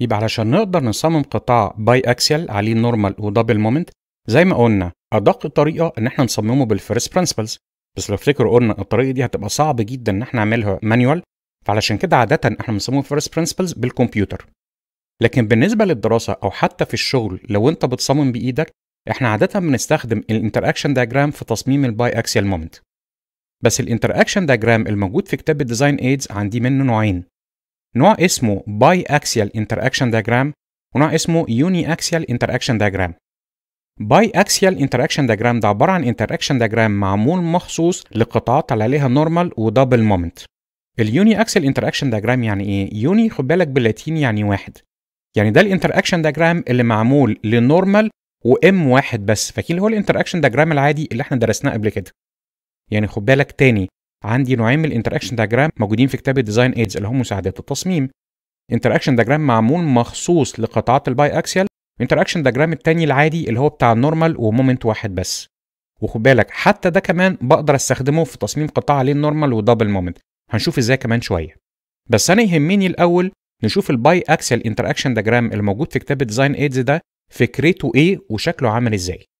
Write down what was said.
يبقى علشان نقدر نصمم قطاع باي اكسيال عليه نورمال ودبل مومنت زي ما قلنا ادق طريقه ان احنا نصممه بالفيرست برنسبلز بس لو افتكروا قلنا الطريقه دي هتبقى صعب جدا ان احنا نعملها مانيوال فعلشان كده عاده احنا بنصمم فيرست برنسبلز بالكمبيوتر لكن بالنسبه للدراسه او حتى في الشغل لو انت بتصمم بايدك احنا عاده بنستخدم الانتراكشن دايجرام في تصميم الباي اكسيال مومنت بس الانتراكشن دايجرام الموجود في كتاب الديزاين ايدز عندي منه نوعين نوع اسمه باي اكسيال انتراكشن دايجرام ونوع اسمه يوني اكسيال انتراكشن دايجرام باي اكسيال انتراكشن دايجرام ده عباره عن انتراكشن دايجرام معمول مخصوص لقطاعات طالع عليها نورمال ودبل مومنت اليوني اكسيال انتراكشن دايجرام يعني ايه يوني خد بالك باللاتيني يعني واحد يعني ده الانتراكشن دايجرام اللي معمول لنورمال وام واحد بس فاكر هو الانتراكشن دايجرام العادي اللي احنا درسناه قبل كده يعني خد بالك تاني عندي نوعين من الانتراكشن دياجرام موجودين في كتاب الديزاين ايدز اللي هم مساعدات التصميم انتراكشن دياجرام معمول مخصوص لقطاعات الباي اكسيال انتراكشن دياجرام التاني العادي اللي هو بتاع النورمال ومومنت واحد بس وخد بالك حتى ده كمان بقدر استخدمه في تصميم قطاع عليه النورمال ودبل مومنت هنشوف ازاي كمان شويه بس انا يهمني الاول نشوف الباي اكسيال انتراكشن دياجرام اللي موجود في كتاب ديزاين ايدز ده فكرته ايه وشكله عامل ازاي